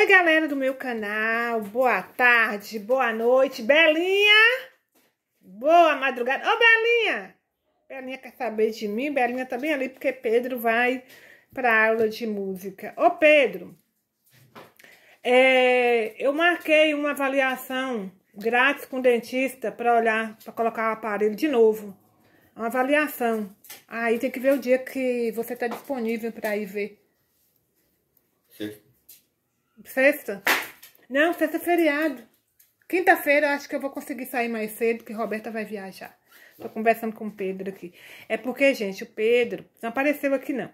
Oi, galera do meu canal, boa tarde, boa noite. Belinha, boa madrugada. Ô, Belinha! Belinha quer saber de mim, Belinha tá bem ali porque Pedro vai pra aula de música. Ô, Pedro, é, eu marquei uma avaliação grátis com o dentista pra olhar, pra colocar o aparelho de novo. Uma avaliação. Aí tem que ver o dia que você tá disponível pra ir ver. Sim. Sexta? Não, sexta é feriado. Quinta-feira acho que eu vou conseguir sair mais cedo, que Roberta vai viajar. Tô conversando com o Pedro aqui. É porque, gente, o Pedro não apareceu aqui, não.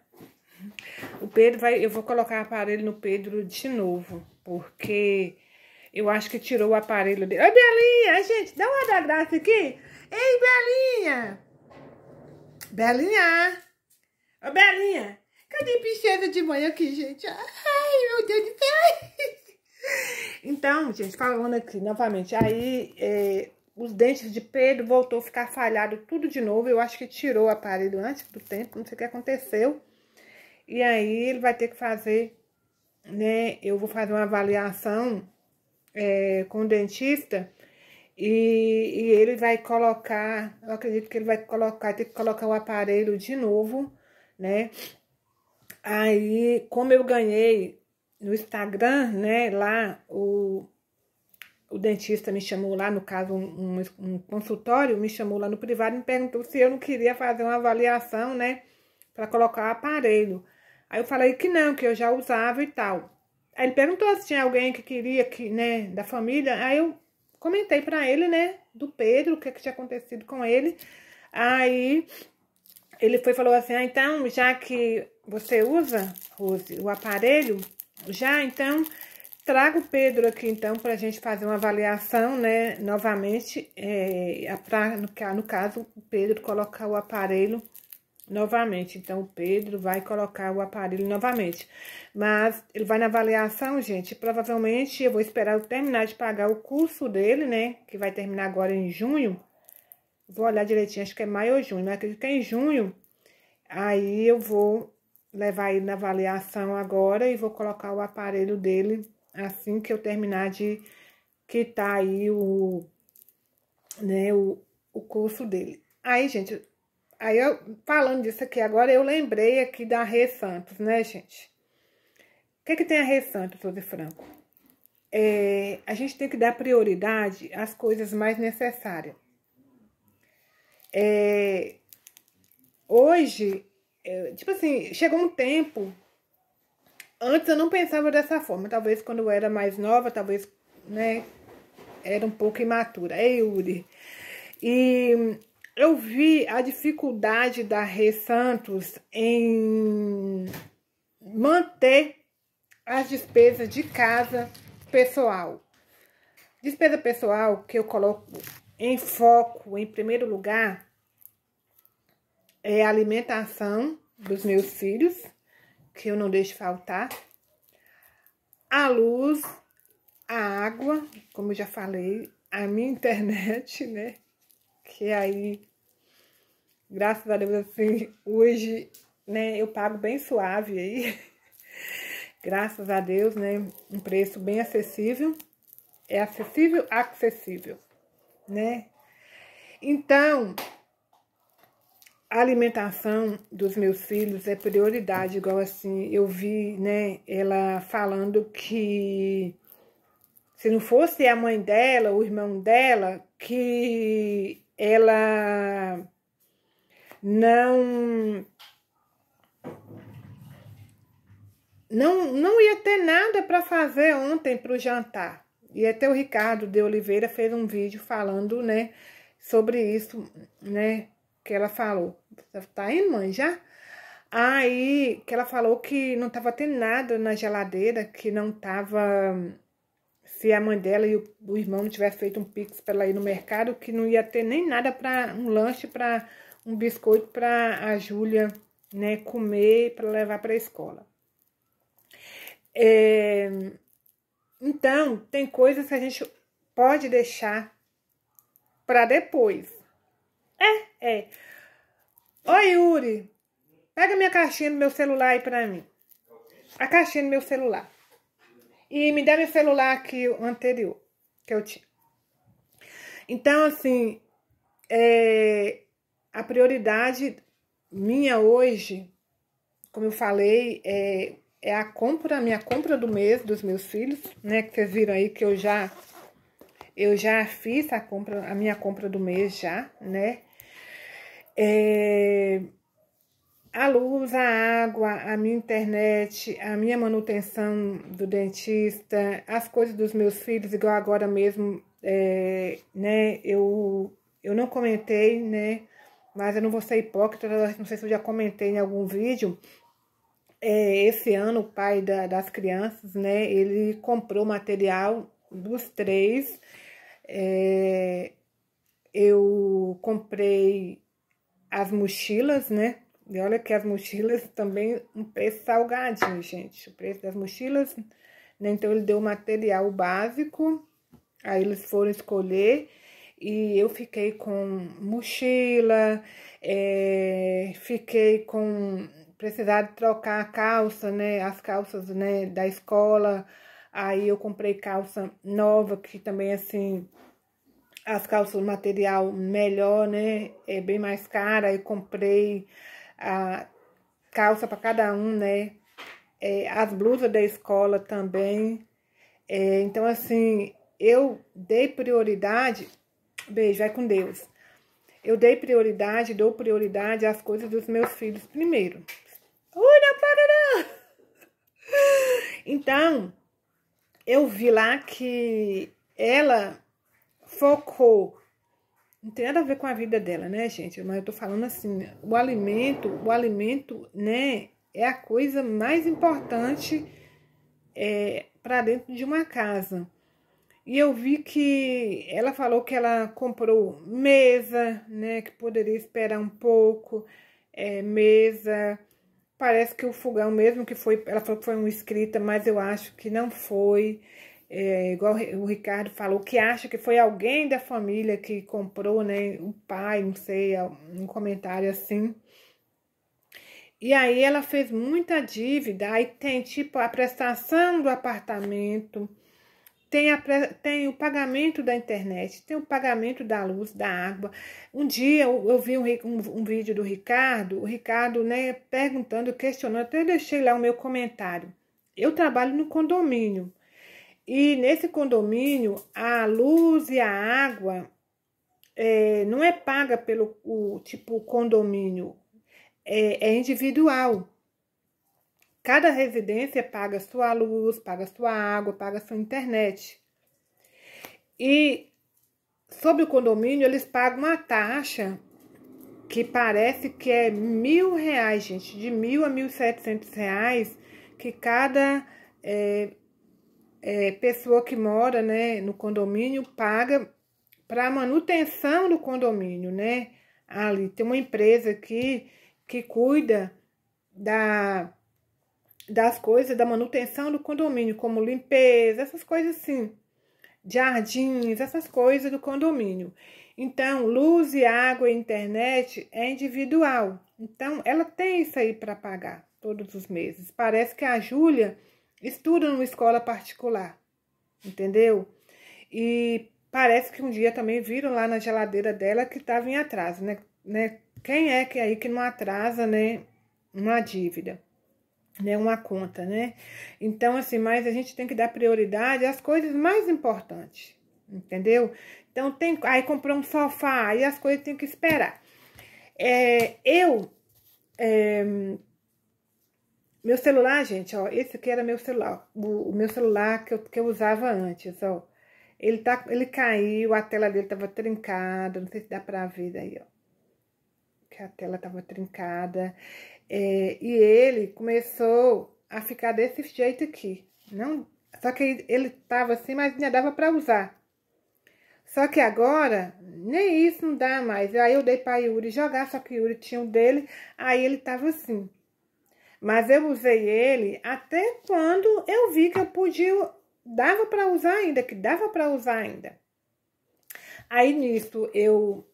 O Pedro vai... Eu vou colocar o aparelho no Pedro de novo, porque... Eu acho que tirou o aparelho dele. Oi, Belinha! Gente, dá uma da graça aqui. Ei, Belinha! Belinha! Ô, Belinha! Cadê princesa de manhã aqui, gente? Ai, meu Deus do céu! Então, gente, falando aqui novamente, aí é, os dentes de Pedro voltou a ficar falhado tudo de novo. Eu acho que tirou o aparelho antes do tempo, não sei o que aconteceu. E aí ele vai ter que fazer, né? Eu vou fazer uma avaliação é, com o dentista e, e, ele vai colocar, eu acredito que ele vai colocar, ter que colocar o aparelho de novo, né? Aí, como eu ganhei no Instagram, né, lá o, o dentista me chamou lá, no caso, um, um, consultório, me chamou lá no privado e me perguntou se eu não queria fazer uma avaliação, né, para colocar o aparelho. Aí eu falei que não, que eu já usava e tal. Aí ele perguntou se tinha alguém que queria, que, né, da família. Aí eu comentei para ele, né, do Pedro, o que, é que tinha acontecido com ele. Aí ele foi falou assim: ah, então, já que você usa, Rose, o aparelho? Já, então, trago o Pedro aqui, então, para a gente fazer uma avaliação, né? Novamente, é, pra, no, no caso, o Pedro colocar o aparelho novamente. Então, o Pedro vai colocar o aparelho novamente. Mas ele vai na avaliação, gente. Provavelmente eu vou esperar eu terminar de pagar o curso dele, né? Que vai terminar agora em junho. Vou olhar direitinho, acho que é maio ou junho, mas acredito que é em junho. Aí eu vou levar ele na avaliação agora e vou colocar o aparelho dele assim que eu terminar de quitar aí o, né, o, o curso dele. Aí, gente, aí eu falando disso aqui agora, eu lembrei aqui da Rê Santos, né, gente? O que, que tem a Rê Santos, José Franco? É, a gente tem que dar prioridade às coisas mais necessárias. É, hoje é, tipo assim, chegou um tempo. Antes eu não pensava dessa forma. Talvez quando eu era mais nova, talvez, né? Era um pouco imatura. Ei, Yuri. E eu vi a dificuldade da Rê Santos em manter as despesas de casa pessoal. Despesa pessoal que eu coloco em foco, em primeiro lugar, é a alimentação dos meus filhos, que eu não deixo faltar. A luz, a água, como eu já falei, a minha internet, né? Que aí, graças a Deus, assim, hoje, né, eu pago bem suave aí. graças a Deus, né? Um preço bem acessível. É acessível, acessível, né? Então, a alimentação dos meus filhos é prioridade, igual assim, eu vi, né, ela falando que se não fosse a mãe dela, o irmão dela, que ela não não não ia ter nada para fazer ontem para o jantar. E até o Ricardo de Oliveira fez um vídeo falando, né, sobre isso, né, que ela falou tá em mãe já. Aí que ela falou que não tava tendo nada na geladeira, que não tava. Se a mãe dela e o, o irmão não tivesse feito um pix pra ela ir no mercado, que não ia ter nem nada para um lanche, para um biscoito para a Júlia né, comer para levar para a escola. É, então, tem coisas que a gente pode deixar para depois. É, é. Oi, Yuri. Pega minha caixinha do meu celular aí pra mim. A caixinha do meu celular. E me dá meu celular aqui, o anterior, que eu tinha. Então, assim, é, a prioridade minha hoje, como eu falei, é, é a compra, a minha compra do mês dos meus filhos, né? Que vocês viram aí que eu já eu já fiz a compra, a minha compra do mês já, né? É, a luz, a água, a minha internet, a minha manutenção do dentista, as coisas dos meus filhos, igual agora mesmo, é, né? Eu, eu não comentei, né? Mas eu não vou ser hipócrita, não sei se eu já comentei em algum vídeo. É, esse ano, o pai da, das crianças, né? Ele comprou material dos três. É, eu comprei as mochilas, né? E olha que as mochilas também um preço salgadinho, gente. O preço das mochilas, né? Então ele deu o material básico, aí eles foram escolher e eu fiquei com mochila, é, fiquei com precisar de trocar a calça, né? As calças, né? Da escola. Aí eu comprei calça nova que também assim as calças material melhor, né? É bem mais cara. Eu comprei a calça para cada um, né? É, as blusas da escola também. É, então, assim, eu dei prioridade. Beijo, vai com Deus. Eu dei prioridade, dou prioridade às coisas dos meus filhos primeiro. Ui, não para não! Então, eu vi lá que ela focou. Não tem nada a ver com a vida dela, né, gente? Mas eu tô falando assim, o alimento, o alimento, né, é a coisa mais importante é, para dentro de uma casa. E eu vi que ela falou que ela comprou mesa, né? Que poderia esperar um pouco. É, mesa. Parece que o fogão mesmo que foi. Ela falou que foi uma escrita, mas eu acho que não foi é, igual o Ricardo falou, que acha que foi alguém da família que comprou, né? O pai, não sei, um comentário assim. E aí ela fez muita dívida, aí tem tipo a prestação do apartamento, tem, a, tem o pagamento da internet, tem o pagamento da luz, da água. Um dia eu, eu vi um, um, um, vídeo do Ricardo, o Ricardo né, perguntando, questionando, até deixei lá o meu comentário. Eu trabalho no condomínio. E nesse condomínio, a luz e a água é, não é paga pelo o, tipo condomínio, é, é individual. Cada residência paga sua luz, paga sua água, paga sua internet. E sobre o condomínio, eles pagam uma taxa que parece que é mil reais, gente, de mil a mil setecentos reais que cada é, é, pessoa que mora né, no condomínio paga para manutenção do condomínio, né? Ali tem uma empresa aqui que cuida da, das coisas, da manutenção do condomínio, como limpeza, essas coisas assim, jardins, essas coisas do condomínio. Então, luz e água e internet é individual. Então, ela tem isso aí para pagar todos os meses. Parece que a Júlia estuda numa escola particular, entendeu? E parece que um dia também viram lá na geladeira dela que estava em atraso, né? né? Quem é que é aí que não atrasa, né? Uma dívida, né? Uma conta, né? Então, assim, mas a gente tem que dar prioridade às coisas mais importantes, entendeu? Então, tem aí comprou um sofá, aí as coisas tem que esperar. É, eu é, meu celular, gente, ó, esse aqui era meu celular, o, o meu celular que eu, que eu usava antes, ó. Ele, tá, ele caiu, a tela dele tava trincada, não sei se dá pra ver daí, ó. Que a tela tava trincada. É, e ele começou a ficar desse jeito aqui. Não, só que ele tava assim, mas ainda dava pra usar. Só que agora, nem isso não dá mais. Aí eu dei pra Yuri jogar, só que Yuri tinha o um dele, aí ele tava assim. Mas eu usei ele até quando eu vi que eu podia, dava para usar ainda, que dava para usar ainda. Aí nisso eu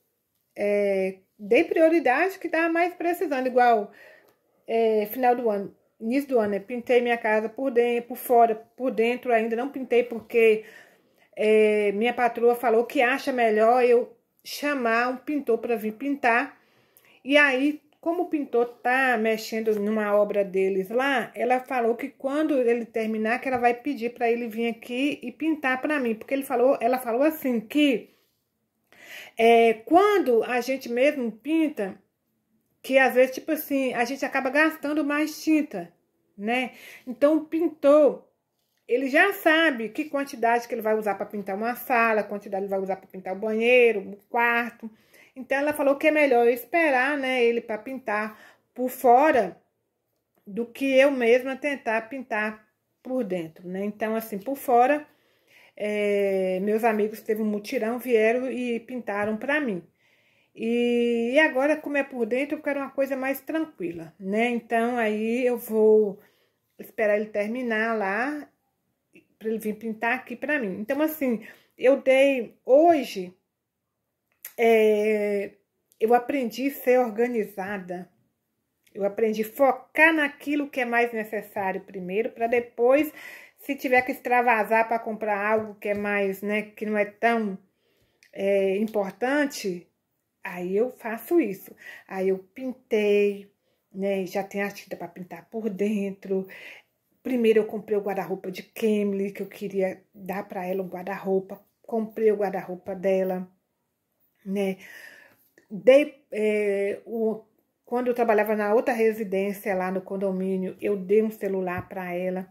é, dei prioridade que estava mais precisando, igual é, final do ano, início do ano, né? pintei minha casa por dentro, por fora, por dentro ainda não pintei porque é, minha patroa falou que acha melhor eu chamar um pintor para vir pintar. E aí como o pintor tá mexendo numa obra deles lá, ela falou que quando ele terminar, que ela vai pedir para ele vir aqui e pintar para mim, porque ele falou, ela falou assim que é, quando a gente mesmo pinta, que às vezes tipo assim a gente acaba gastando mais tinta, né? Então o pintor ele já sabe que quantidade que ele vai usar para pintar uma sala, quantidade ele vai usar para pintar o banheiro, o quarto. Então ela falou que é melhor eu esperar, né, ele para pintar por fora do que eu mesma tentar pintar por dentro, né? Então assim, por fora, é, meus amigos teve um mutirão, vieram e pintaram para mim. E, e agora como é por dentro, eu quero uma coisa mais tranquila, né? Então aí eu vou esperar ele terminar lá para ele vir pintar aqui para mim. Então assim, eu dei hoje é, eu aprendi a ser organizada. Eu aprendi a focar naquilo que é mais necessário primeiro, para depois, se tiver que extravasar para comprar algo que é mais, né, que não é tão é, importante, aí eu faço isso. Aí eu pintei, né, já tem a tinta para pintar por dentro. Primeiro eu comprei o guarda-roupa de Kemley, que eu queria dar para ela um guarda-roupa. Comprei o guarda-roupa dela né? Dei, é, o, quando eu trabalhava na outra residência lá no condomínio, eu dei um celular para ela.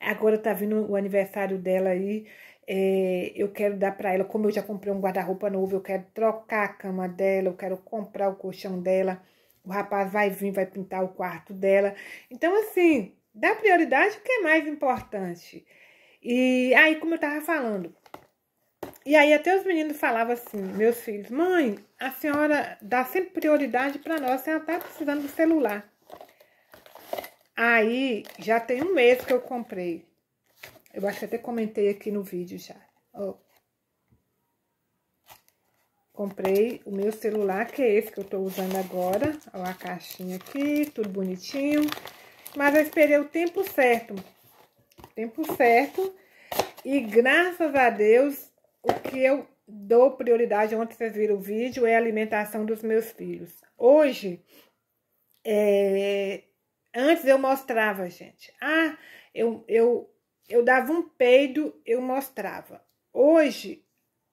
Agora tá vindo o aniversário dela aí. É, eu quero dar para ela, como eu já comprei um guarda-roupa novo, eu quero trocar a cama dela, eu quero comprar o colchão dela. O rapaz vai vir, vai pintar o quarto dela. Então, assim, dá prioridade o que é mais importante. E aí, como eu tava falando, e aí até os meninos falavam assim, meus filhos, mãe, a senhora dá sempre prioridade para nós, senhora tá precisando do celular. Aí já tem um mês que eu comprei. Eu acho que até comentei aqui no vídeo já. Ó. Comprei o meu celular, que é esse que eu tô usando agora. Ó, a caixinha aqui, tudo bonitinho. Mas eu esperei o tempo certo. Tempo certo. E graças a Deus, o que eu dou prioridade, ontem vocês viram o vídeo, é a alimentação dos meus filhos. Hoje, é, antes eu mostrava, gente. Ah, eu, eu, eu dava um peido, eu mostrava. Hoje,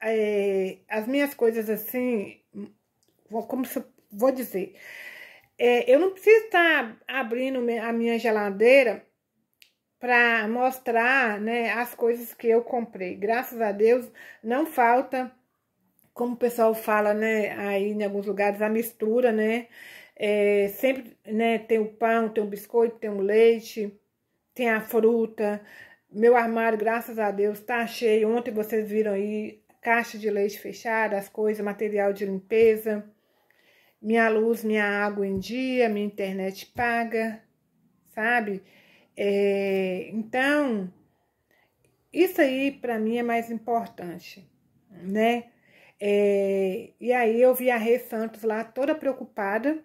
é, as minhas coisas assim, como se, vou dizer, é, eu não preciso estar tá abrindo a minha geladeira para mostrar né, as coisas que eu comprei. Graças a Deus, não falta, como o pessoal fala, né, aí em alguns lugares, a mistura, né? É, sempre né, tem o pão, tem o biscoito, tem o leite, tem a fruta. Meu armário, graças a Deus, tá cheio. Ontem vocês viram aí caixa de leite fechada, as coisas, material de limpeza. Minha luz, minha água em dia, minha internet paga, sabe? É, então, isso aí para mim é mais importante, né? É, e aí eu vi a Rei Santos lá toda preocupada,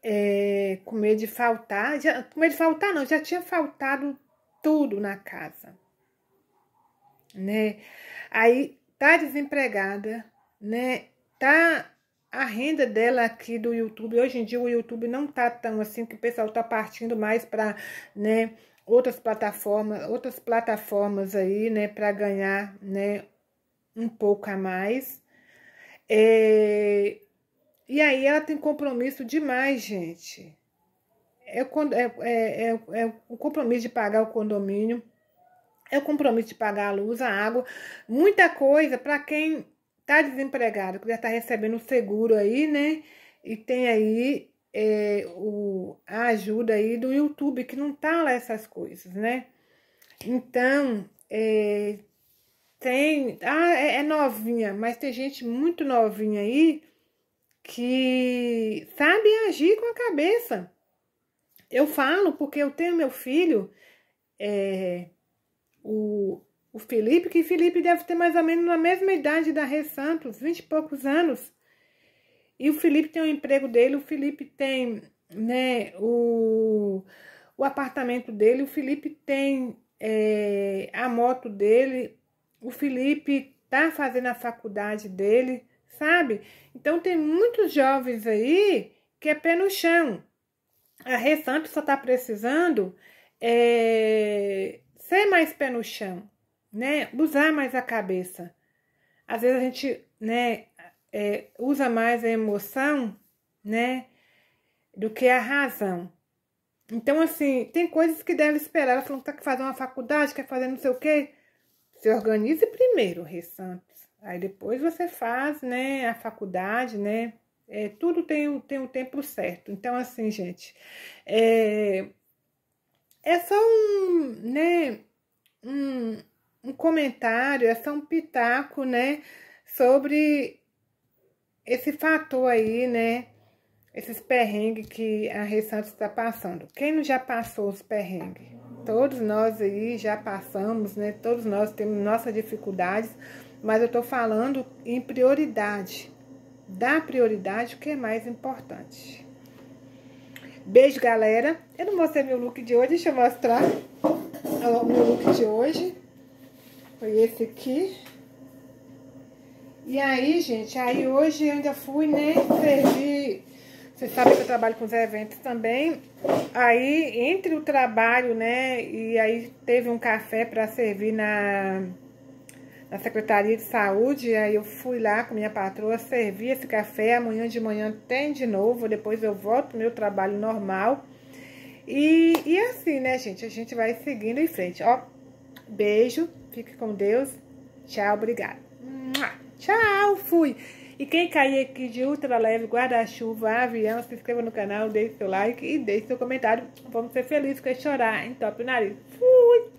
é, com medo de faltar. Já, com medo de faltar, não, já tinha faltado tudo na casa. Né? Aí tá desempregada, né? Tá a renda dela aqui do YouTube, hoje em dia o YouTube não tá tão assim, que o pessoal tá partindo mais para, né, outras plataformas, outras plataformas aí, né, para ganhar, né, um pouco a mais. É, e aí ela tem compromisso demais, gente. É, é, é, é, é o compromisso de pagar o condomínio, é o compromisso de pagar a luz, a água, muita coisa para quem tá desempregado, que já tá recebendo um seguro aí, né? E tem aí é, o, a ajuda aí do YouTube, que não tá lá essas coisas, né? Então, é, tem. Ah, é, é novinha, mas tem gente muito novinha aí que sabe agir com a cabeça. Eu falo porque eu tenho meu filho, é, o, o Felipe, que Felipe deve ter mais ou menos na mesma idade da Rê Santos, vinte e poucos anos. E o Felipe tem o emprego dele, o Felipe tem né, o, o apartamento dele, o Felipe tem é, a moto dele, o Felipe tá fazendo a faculdade dele, sabe? Então tem muitos jovens aí que é pé no chão. A Rê Santos só tá precisando é, ser mais pé no chão, né, usar mais a cabeça. Às vezes a gente, né, é, usa mais a emoção, né, do que a razão. Então, assim, tem coisas que deve esperar. Ela falou que tá que fazer uma faculdade, quer fazer não sei o quê. Se organize primeiro, Rê Santos. Aí depois você faz, né, a faculdade, né? É, tudo tem o tem um tempo certo. Então, assim, gente, é, é só um, né, um, um comentário, é só um pitaco, né? Sobre esse fator aí, né? Esses perrengues que a Rei Santos está passando. Quem não já passou os perrengues? Todos nós aí já passamos, né? Todos nós temos nossas dificuldades, mas eu estou falando em prioridade. Dá prioridade o que é mais importante. Beijo, galera. Eu não mostrei meu look de hoje, deixa eu mostrar o meu look de hoje. Foi esse aqui. E aí, gente, aí hoje eu ainda fui, né, servir... Vocês sabem que eu trabalho com os eventos também. Aí, entre o trabalho, né, e aí teve um café para servir na, na Secretaria de Saúde. Aí eu fui lá com minha patroa, servi esse café. Amanhã de manhã tem de novo, depois eu volto pro meu trabalho normal. E, e assim, né, gente, a gente vai seguindo em frente. Ó, beijo. Fique com Deus. Tchau, obrigada. Tchau, fui. E quem cair aqui de ultra leve, guarda-chuva, avião, se inscreva no canal, deixe seu like e deixe seu comentário. Vamos ser felizes, quer chorar, entope o nariz. Fui!